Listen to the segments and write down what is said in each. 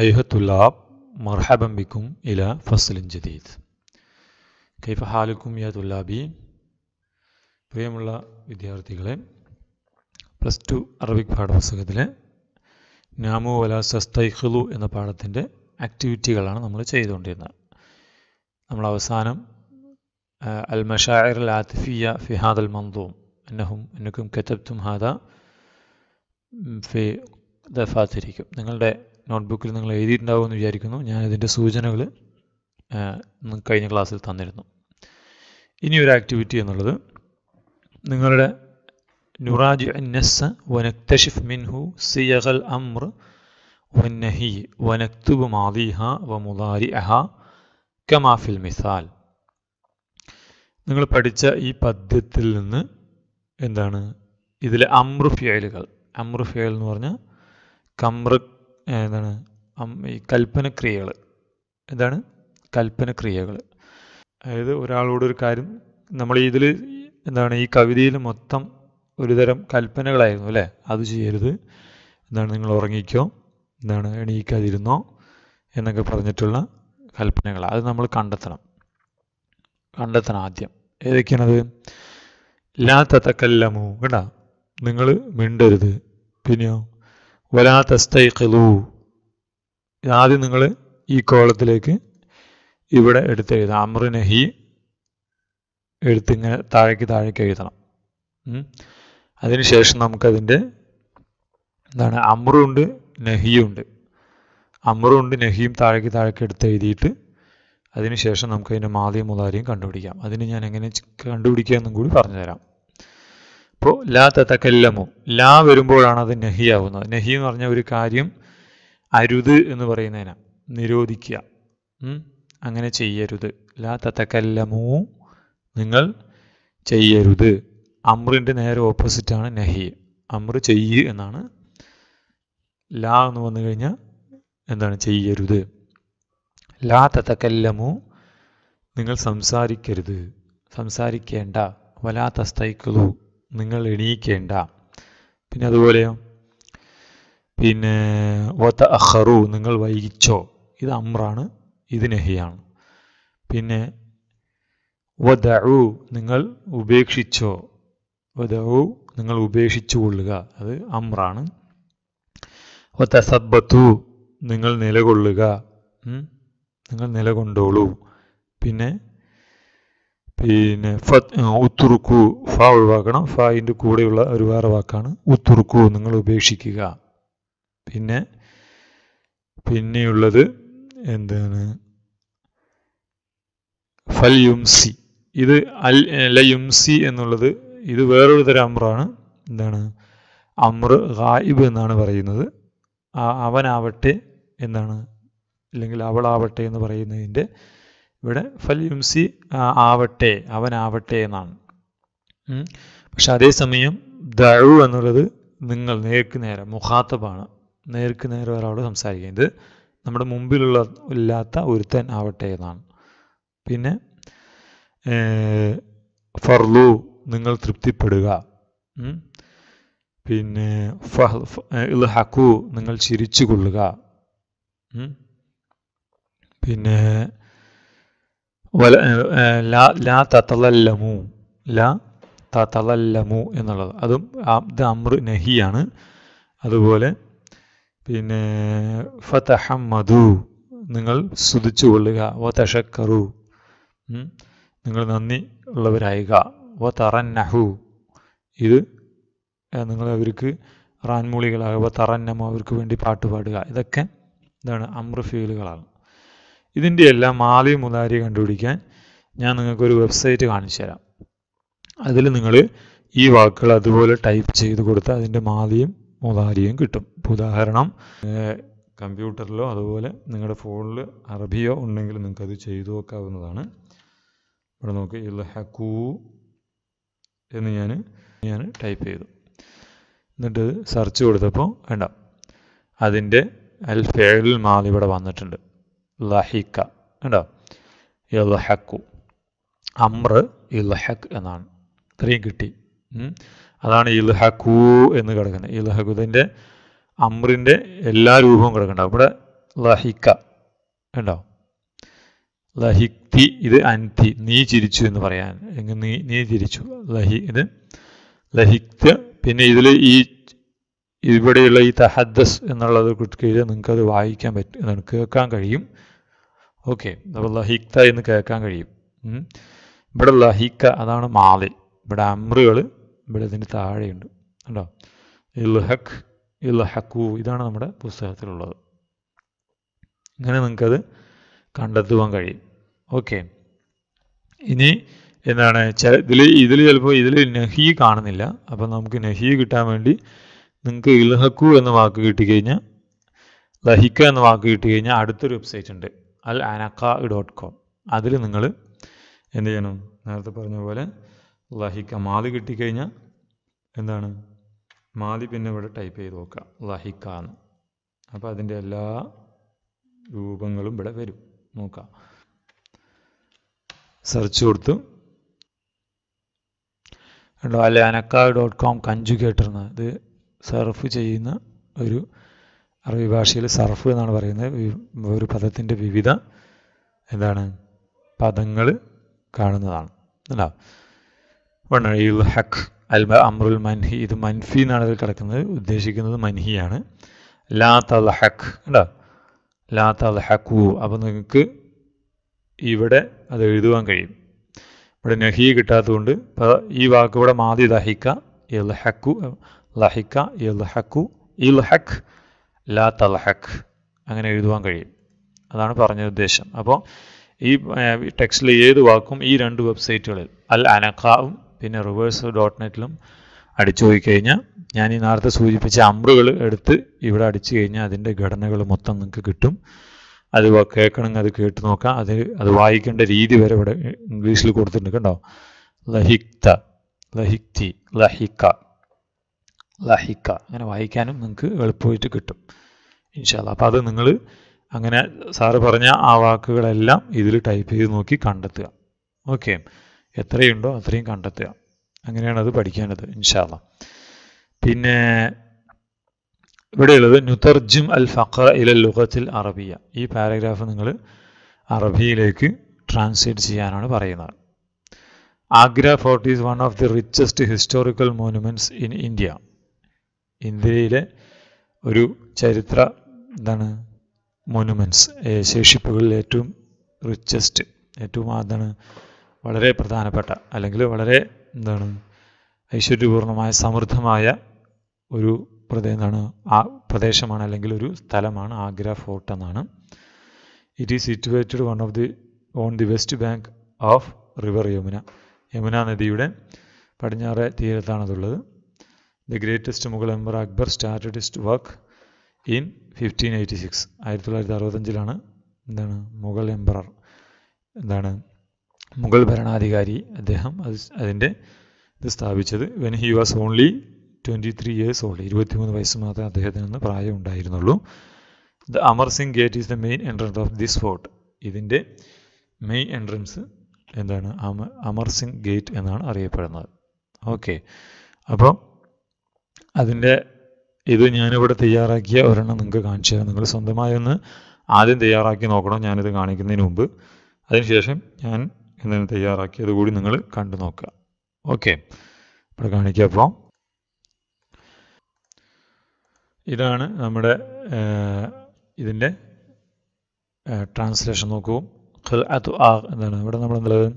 അയ്ഹത്തുല്ലാബ് മർഹബം ബിക്കും ഇല ഫസ്ലിൻ ജദീദ് കൈഫ ഹാലുക്കും യാ തുല്ലാബി പ്രിയമുള്ള വിദ്യാർത്ഥികളെ പ്ലസ് ടു അറബിക് പാഠപുസ്തകത്തിലെ നാമു വല സസ്തൈഖുലു എന്ന പാഠത്തിൻ്റെ ആക്ടിവിറ്റികളാണ് നമ്മൾ ചെയ്തുകൊണ്ടിരുന്നത് നമ്മൾ അവസാനം അൽ മഷായർ അൽ ആത്തിഫിയ ഫിഹാദ് അൽ മന്ദും എന്നഹും എന്നക്കും കെത്തബ്തും ഹാദ ഫി ദഫാത്തിരിക്കും നിങ്ങളുടെ നോട്ട്ബുക്കിൽ നിങ്ങൾ എഴുതിയിട്ടുണ്ടാവുമെന്ന് വിചാരിക്കുന്നു ഞാൻ ഇതിൻ്റെ സൂചനകൾ കഴിഞ്ഞ ക്ലാസ്സിൽ തന്നിരുന്നു ഇനി ഒരു ആക്ടിവിറ്റി എന്നുള്ളത് നിങ്ങളുടെ നുറാജി നസ് വനക്തഷിഫ് മിൻഹു സിയഹൽ അമ്ര വന്നഹി വനക്തുബ് മാദിഹ വ മുദാരി അഹ കമാഫിൽ മിസാൽ നിങ്ങൾ പഠിച്ച ഈ പദ്യത്തിൽ നിന്ന് എന്താണ് ഇതിലെ അമ്രുഫിയലുകൾ അമ്രുഫിയൽ എന്ന് പറഞ്ഞാൽ കമ്രക് ഏതാണ് ഈ കൽപ്പനക്രിയകൾ എന്താണ് കൽപ്പനക്രിയകൾ അതായത് ഒരാളോടൊരു കാര്യം നമ്മൾ ഇതിൽ എന്താണ് ഈ കവിതയിൽ മൊത്തം ഒരുതരം കൽപ്പനകളായിരുന്നു അല്ലേ അത് ചെയ്യരുത് എന്താണ് നിങ്ങൾ ഉറങ്ങിക്കോ എന്താണ് എണീക്കാതിരുന്നോ എന്നൊക്കെ പറഞ്ഞിട്ടുള്ള കൽപ്പനകൾ അത് നമ്മൾ കണ്ടെത്തണം കണ്ടെത്തണം ആദ്യം ഏതൊക്കെയാണത് ലാ തത്തക്കല്ലമു കേട്ടാ നിങ്ങൾ മിണ്ടരുത് പിന്നെയോ വലാ ആദ്യം നിങ്ങൾ ഈ കോളത്തിലേക്ക് ഇവിടെ എടുത്ത് എഴുതാം അമ്രുന് ഹി എടുത്തിങ്ങനെ താഴേക്ക് താഴേക്ക് എഴുതണം അതിനുശേഷം നമുക്കതിൻ്റെ എന്താണ് അമ്രുണ്ട് നഹിയുണ്ട് അമ്രുണ്ട് നഹിയും താഴേക്ക് താഴേക്ക് എടുത്ത് എഴുതിയിട്ട് അതിനുശേഷം നമുക്ക് അതിൻ്റെ മാതിയും മുതാരിയും കണ്ടുപിടിക്കാം അതിന് ഞാൻ എങ്ങനെ കണ്ടുപിടിക്കുക എന്നും കൂടി പറഞ്ഞുതരാം അപ്പോൾ ലാ തക്കല്ലമോ ലാ വരുമ്പോഴാണ് അത് നഹിയാവുന്നത് നഹി എന്ന് പറഞ്ഞ ഒരു കാര്യം അരുത് എന്ന് പറയുന്നതിനാ നിരോധിക്കുക അങ്ങനെ ചെയ്യരുത് ലാ തതക്കല്ലമു നിങ്ങൾ ചെയ്യരുത് അമ്രിൻ്റെ നേരെ ഓപ്പോസിറ്റാണ് നഹി അമ്ര ചെയ്യ് എന്നാണ് ലാ എന്ന് വന്നു കഴിഞ്ഞാൽ എന്താണ് ചെയ്യരുത് ലാ തതക്കല്ലമു നിങ്ങൾ സംസാരിക്കരുത് സംസാരിക്കേണ്ട വലാ തസ്തൈക്കലു നിങ്ങൾ എണീക്കേണ്ട പിന്നെ അതുപോലെയോ പിന്നെ വത്ത അഹറു നിങ്ങൾ വൈകിച്ചോ ഇത് അമ്രാണ് ഇത് നെഹിയാണ് പിന്നെ വദഉ നിങ്ങൾ ഉപേക്ഷിച്ചോ വദഉ നിങ്ങൾ ഉപേക്ഷിച്ചു കൊള്ളുക അത് അമ്രാണ് സബത്തു നിങ്ങൾ നിലകൊള്ളുക നിങ്ങൾ നിലകൊണ്ടോളൂ പിന്നെ പിന്നെ ഫത് ഉത്തുറുക്കു ഫ ഒഴിവാക്കണം ഫായിൻ്റെ കൂടെയുള്ള ഒരു വേറെ വാക്കാണ് ഉത്തുറുക്കു നിങ്ങൾ ഉപേക്ഷിക്കുക പിന്നെ പിന്നെയുള്ളത് എന്താണ് ഫൽ യുംസി ഇത് അൽ ലയുംസി എന്നുള്ളത് ഇത് വേറൊരു തരം അമ്രാണ് എന്താണ് അമ്ര ഗായിബ് എന്നാണ് പറയുന്നത് അവനാവട്ടെ എന്നാണ് അല്ലെങ്കിൽ അവളാവട്ടെ എന്ന് പറയുന്നതിൻ്റെ ഇവിടെ ഫൽ യുംസി ആവട്ടെ അവനാവട്ടെ എന്നാണ് പക്ഷെ അതേസമയം ദഴു എന്നുള്ളത് നിങ്ങൾ നേർക്ക് നേരെ മുഖാത്തബാണ് നേർക്ക് നേരെ ഒരാളോട് സംസാരിക്കുക ഇത് നമ്മുടെ മുമ്പിലുള്ള ഇല്ലാത്ത ഒരുത്തൻ ആവട്ടെ എന്നാണ് പിന്നെ ഫർലു നിങ്ങൾ തൃപ്തിപ്പെടുക പിന്നെ ഹക്കു നിങ്ങൾ ചിരിച്ചു കൊള്ളുക പിന്നെ ലാ ലാ എന്നുള്ളത് അതും അബ്ദ് അമ്രു നഹിയാണ് അതുപോലെ പിന്നെ ഫതഹമ്മദു നിങ്ങൾ സ്തുതിച്ചു കൊള്ളുക വ തഷക്കറു നിങ്ങൾ നന്ദി ഉള്ളവരായുക വ തറന്നഹു ഇത് നിങ്ങൾ അവർക്ക് റാൻമൂളികളാകുക തറന്നമോ അവർക്ക് വേണ്ടി പാട്ട് പാടുക ഇതൊക്കെ ഇതാണ് അമ്ര ഫീലുകളാണ് ഇതിൻ്റെ എല്ലാം ആദ്യം മുതാരി കണ്ടുപിടിക്കാൻ ഞാൻ നിങ്ങൾക്കൊരു വെബ്സൈറ്റ് കാണിച്ചു തരാം അതിൽ നിങ്ങൾ ഈ വാക്കുകൾ അതുപോലെ ടൈപ്പ് ചെയ്ത് കൊടുത്താൽ അതിൻ്റെ മാലിയും മുതാരിയും കിട്ടും ഉദാഹരണം കമ്പ്യൂട്ടറിലോ അതുപോലെ നിങ്ങളുടെ ഫോണിൽ അറബിയോ ഉണ്ടെങ്കിൽ നിങ്ങൾക്കത് ചെയ്തു നോക്കാവുന്നതാണ് ഇവിടെ നോക്ക് ഇല്ല ഹക്കൂ എന്ന് ഞാൻ ഞാൻ ടൈപ്പ് ചെയ്തു എന്നിട്ട് സെർച്ച് കൊടുത്തപ്പോൾ വേണ്ട അതിൻ്റെ അൽ ഫേലിൽ മാലി ഇവിടെ വന്നിട്ടുണ്ട് ലഹിക്ക കണ്ടോ ഇലഹക്കു അമ്ര ഇലഹക്ക് എന്നാണ് ഇത്രയും കിട്ടി അതാണ് ഇൽഹഖു എന്ന് കിടക്കുന്നത് ഇൽഹഖുദിൻ്റെ അമ്രിൻ്റെ എല്ലാ രൂപവും കിടക്കുന്നുണ്ടാവും ഇവിടെ ലഹിക്ക ഉണ്ടാവും ലഹിക്തി ഇത് അൻതി നീ ചിരിച്ചു എന്ന് പറയാൻ നീ നീ ചിരിച്ചു ലഹി ഇത് ലഹിക്ത് പിന്നെ ഇതിൽ ഈ ഇവിടെയുള്ള ഈ തഹദ്ദസ് എന്നുള്ളത് കീഴിൽ നിങ്ങൾക്കത് വായിക്കാൻ പറ്റും കേൾക്കാൻ കഴിയും ഓക്കെ അപ്പോൾ ലഹിക്ത എന്ന് കേൾക്കാൻ കഴിയും ഇവിടെ ലഹിക്ക അതാണ് മാല് ഇവിടെ അമ്രുകൾ ഇവിടെ ഇതിൻ്റെ താഴെയുണ്ട് കണ്ടോ ഇൽഹഖ് ഇൽഹക്കു ഇതാണ് നമ്മുടെ പുസ്തകത്തിലുള്ളത് ഇങ്ങനെ നിങ്ങൾക്കത് കണ്ടെത്തുവാൻ കഴിയും ഓക്കെ ഇനി എന്താണ് ഇതിൽ ഇതിൽ ചിലപ്പോൾ ഇതിൽ നഹി കാണുന്നില്ല അപ്പം നമുക്ക് നഹി കിട്ടാൻ വേണ്ടി നിങ്ങൾക്ക് ഇൽഹക്കു എന്ന വാക്ക് കിട്ടിക്കഴിഞ്ഞാൽ ലഹിക്ക എന്ന വാക്ക് കിട്ടിക്കഴിഞ്ഞാൽ അടുത്തൊരു വെബ്സൈറ്റ് ഉണ്ട് അൽ അനക്ക ഡോട്ട് കോം അതിൽ നിങ്ങൾ എന്ത് ചെയ്യണം നേരത്തെ പറഞ്ഞ പോലെ ലഹിക്ക മാതി കിട്ടിക്കഴിഞ്ഞാൽ എന്താണ് മാതി പിന്നെ ഇവിടെ ടൈപ്പ് ചെയ്ത് നോക്കുക ലഹിക്ക എന്ന് അപ്പോൾ അതിൻ്റെ എല്ലാ രൂപങ്ങളും ഇവിടെ വരും നോക്കാം സെർച്ച് കൊടുത്തു അല്ല അനക്കാവ് ഡോട്ട് കോം കഞ്ചുഗേറ്റർ ഇത് സർഫ് ചെയ്യുന്ന ഒരു അറബി ഭാഷയിൽ സർഫ് എന്നാണ് പറയുന്നത് ഒരു പദത്തിൻ്റെ വിവിധ എന്താണ് പദങ്ങൾ കാണുന്നതാണ് അല്ല ഹഖ് അൽ അമ്രുൽ മൻഹി ഇത് മൻഫി എന്നാണ് അതിൽ കിടക്കുന്നത് ഉദ്ദേശിക്കുന്നത് മൻഹിയാണ് ലാ തല ഹഖ് അല്ല ലാ തല ഹഖു അപ്പോൾ നിങ്ങൾക്ക് ഇവിടെ അത് എഴുതുവാൻ കഴിയും ഇവിടെ നഹി കിട്ടാത്തതുകൊണ്ട് ഈ വാക്കിവിടെ മാതി ലഹിക്ക ഇൽ ഹക്കു ലഹിക്ക ഇൽ ഹക്കു ഇൽ ഹഖ് ലാ തൽഹക്ക് അങ്ങനെ എഴുതുവാൻ കഴിയും അതാണ് പറഞ്ഞ ഉദ്ദേശം അപ്പോൾ ഈ ടെക്സ്റ്റിൽ ഏത് വാക്കും ഈ രണ്ട് വെബ്സൈറ്റുകളിൽ അൽ അനഖാവും പിന്നെ റിവേഴ്സ് ഡോട്ട് നെറ്റിലും അടിച്ചു പോയി കഴിഞ്ഞാൽ ഞാൻ ഈ നേരത്തെ സൂചിപ്പിച്ച അമ്പറുകൾ എടുത്ത് ഇവിടെ അടിച്ചു കഴിഞ്ഞാൽ അതിൻ്റെ ഘടനകൾ മൊത്തം നിങ്ങൾക്ക് കിട്ടും അത് കേൾക്കണമെങ്കിൽ അത് കേട്ട് നോക്കാം അത് അത് വായിക്കേണ്ട രീതി വരെ ഇവിടെ ഇംഗ്ലീഷിൽ കൊടുത്തിട്ടുണ്ട് കേട്ടോ ലഹിക്ത ലഹിക്തി ലഹിക്ക ലഹിക്ക അങ്ങനെ വായിക്കാനും നിങ്ങൾക്ക് എളുപ്പമായിട്ട് കിട്ടും ഇൻഷാല്ല അപ്പോൾ അത് നിങ്ങൾ അങ്ങനെ സാറ് പറഞ്ഞ ആ വാക്കുകളെല്ലാം ഇതിൽ ടൈപ്പ് ചെയ്ത് നോക്കി കണ്ടെത്തുക ഓക്കെ എത്രയുണ്ടോ അത്രയും കണ്ടെത്തുക അങ്ങനെയാണ് അത് പഠിക്കേണ്ടത് ഇൻഷാല്ല പിന്നെ ഇവിടെയുള്ളത് നുതർജിം അൽ ഫഖ ഇല ലുഹത്തിൽ അറബിയ ഈ പാരഗ്രാഫ് നിങ്ങൾ അറബിയിലേക്ക് ട്രാൻസ്ലേറ്റ് ചെയ്യാനാണ് പറയുന്നത് Agra fort is one of the richest historical monuments in India ഇന്ത്യയിലെ ഒരു ചരിത്ര എന്താണ് മോനുമെൻസ് ശേഷിപ്പുകളിൽ ഏറ്റവും റിച്ചസ്റ്റ് ഏറ്റവും അതാണ് വളരെ പ്രധാനപ്പെട്ട അല്ലെങ്കിൽ വളരെ എന്താണ് ഐശ്വര്യപൂർണമായ സമൃദ്ധമായ ഒരു പ്രദേശം എന്താണ് ആ പ്രദേശമാണ് അല്ലെങ്കിൽ ഒരു സ്ഥലമാണ് ആഗ്ര ഫോർട്ട് എന്നാണ് it is situated one of the on the west bank of river Yamuna Yamuna നദിയുടെ പടിഞ്ഞാറ് തീരത്താണതുള്ളത് the greatest Mughal emperor Akbar started his work in fifteen eighty six ആയിരത്തി തൊള്ളായിരത്തി അറുപത്തഞ്ചിലാണ് എന്താണ് മുഗൾ എംബറർ എന്താണ് മുഗൾ ഭരണാധികാരി അദ്ദേഹം അത് അതിൻ്റെ ഇത് സ്ഥാപിച്ചത് when he was only twenty three years old ഇരുപത്തിമൂന്ന് വയസ്സ് മാത്രമേ അദ്ദേഹത്തിന് അന്ന് പ്രായം ഉണ്ടായിരുന്നുള്ളൂ the Amar Singh gate is the main entrance of this fort ഇതിൻ്റെ മെയിൻ എൻട്രൻസ് എന്താണ് അമർ സിംഗ് ഗേറ്റ് എന്നാണ് അറിയപ്പെടുന്നത് ഓക്കെ അപ്പോൾ അതിൻ്റെ ഇത് ഞാനിവിടെ തയ്യാറാക്കിയ ഒരെണ്ണം നിങ്ങൾക്ക് കാണിച്ചു തരാം നിങ്ങൾ സ്വന്തമായി ഒന്ന് ആദ്യം തയ്യാറാക്കി നോക്കണം ഞാനിത് കാണിക്കുന്നതിന് മുമ്പ് അതിനുശേഷം ഞാൻ എന്തിനു തയ്യാറാക്കിയത് കൂടി നിങ്ങൾ കണ്ടു നോക്കുക ഓക്കെ ഇവിടെ കാണിക്കുക അപ്പോൾ ഇതാണ് നമ്മുടെ ഇതിൻ്റെ ട്രാൻസ്ലേഷൻ നോക്കൂ ഖൽഅത്തു ആ എന്താണ് ഇവിടെ നമ്മൾ എന്നുള്ളത്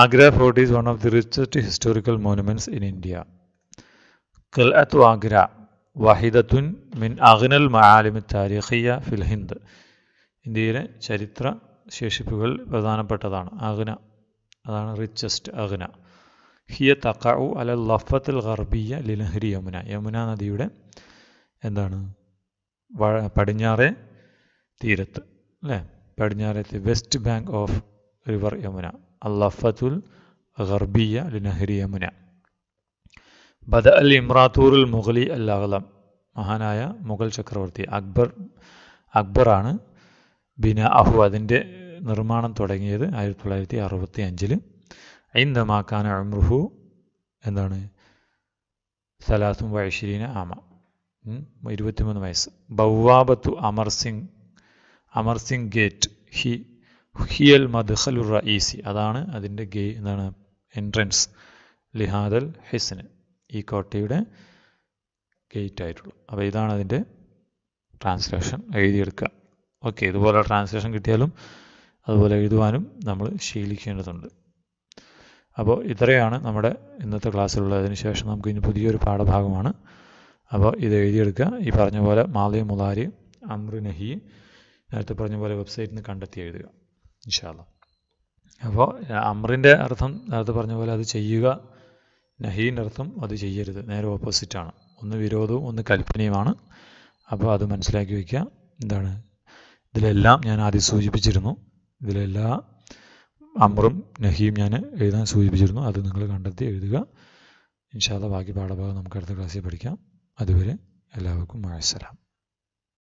Agra fort is one of the richest historical monuments in India ഖിൽഅത്ത് വാഗ്ര വഹിദത്തുൻ മിൻ അഗ്നൽ മഹാലിമി താരിഖിയ ഫിൽ ഹിന്ദ് ഇന്ത്യയിലെ ചരിത്ര ശേഷിപ്പുകൾ പ്രധാനപ്പെട്ടതാണ് അഗ്ന അതാണ് റിച്ചസ്റ്റ് അഗ്ന ഹിയ തക്കഉ അല ലഫത്തുൽ ഖർബിയ ലിലഹരി യമുന യമുന നദിയുടെ എന്താണ് പടിഞ്ഞാറേ തീരത്ത് അല്ലേ പടിഞ്ഞാറേത്തെ west bank of river Yamuna അൽ ലഫത്തുൽ ഖർബിയ ലിനഹരി യമുന ബദ അൽ ഇമ്രാത്തൂറിൽ മുഗലി അല്ലാഹലം മഹാനായ മുഗൾ ചക്രവർത്തി അക്ബർ അക്ബറാണ് ബിന അഹു അതിൻ്റെ നിർമ്മാണം തുടങ്ങിയത് ആയിരത്തി തൊള്ളായിരത്തി അറുപത്തി അഞ്ചിൽ ഐന്ദമാക്കാൻ അമ്രുഹു എന്താണ് സലാസും വൈശ്വരീന ആമ ഇരുപത്തിമൂന്ന് വയസ്സ് ബൗവാബത്തു അമർ സിംഗ് അമർ സിംഗ് ഗേറ്റ് ഹി ഹിയൽ മദ്ഹലുർ റഈസി അതാണ് അതിൻ്റെ ഗേ എന്താണ് എൻട്രൻസ് ലിഹാദൽ ഹിസിന് ഈ കോട്ടയുടെ ഗേറ്റ് ആയിട്ടുള്ളൂ അപ്പോൾ ഇതാണ് അതിൻ്റെ ട്രാൻസ്ലേഷൻ എഴുതിയെടുക്കുക ഓക്കെ ഇതുപോലെ ട്രാൻസ്ലേഷൻ കിട്ടിയാലും അതുപോലെ എഴുതുവാനും നമ്മൾ ശീലിക്കേണ്ടതുണ്ട് അപ്പോൾ ഇത്രയാണ് നമ്മുടെ ഇന്നത്തെ ക്ലാസ്സിലുള്ളത് അതിനുശേഷം നമുക്ക് ഇനി പുതിയൊരു പാഠഭാഗമാണ് അപ്പോൾ ഇത് എഴുതിയെടുക്കുക ഈ പറഞ്ഞ പോലെ മാലിയ മുലാരി അമ്രു നഹി നേരത്തെ പറഞ്ഞ പോലെ വെബ്സൈറ്റിൽ നിന്ന് കണ്ടെത്തി എഴുതുക ഇൻഷാല്ല അപ്പോൾ അമ്രിൻ്റെ അർത്ഥം നേരത്തെ പറഞ്ഞ പോലെ അത് ചെയ്യുക നഹീനർത്ഥം അത് ചെയ്യരുത് നേരെ ഓപ്പോസിറ്റാണ് ഒന്ന് വിരോധവും ഒന്ന് കൽപ്പനയുമാണ് അപ്പോൾ അത് മനസ്സിലാക്കി വയ്ക്കുക എന്താണ് ഇതിലെല്ലാം ഞാൻ ആദ്യം സൂചിപ്പിച്ചിരുന്നു ഇതിലെല്ലാ അമറും നഹിയും ഞാൻ എഴുതാൻ സൂചിപ്പിച്ചിരുന്നു അത് നിങ്ങൾ കണ്ടെത്തി എഴുതുക ഇൻഷാല്ല ബാക്കി പാഠഭാഗം നമുക്ക് അടുത്ത ക്ലാസ്സിൽ പഠിക്കാം അതുവരെ എല്ലാവർക്കും മഴസലാം